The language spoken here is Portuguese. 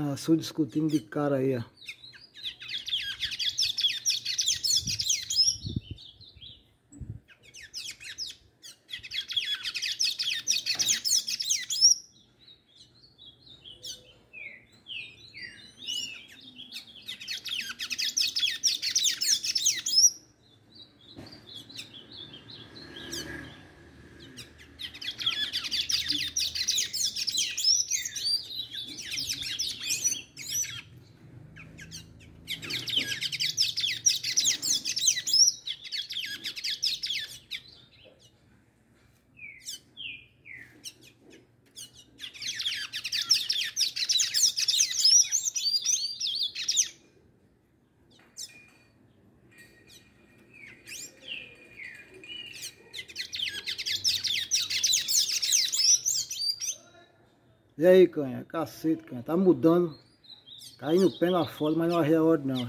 Ah, sou discutindo de cara aí, ó. E aí, canha? Cacete, canha. Tá mudando. Caindo tá o pé lá fora, mas não é hora não.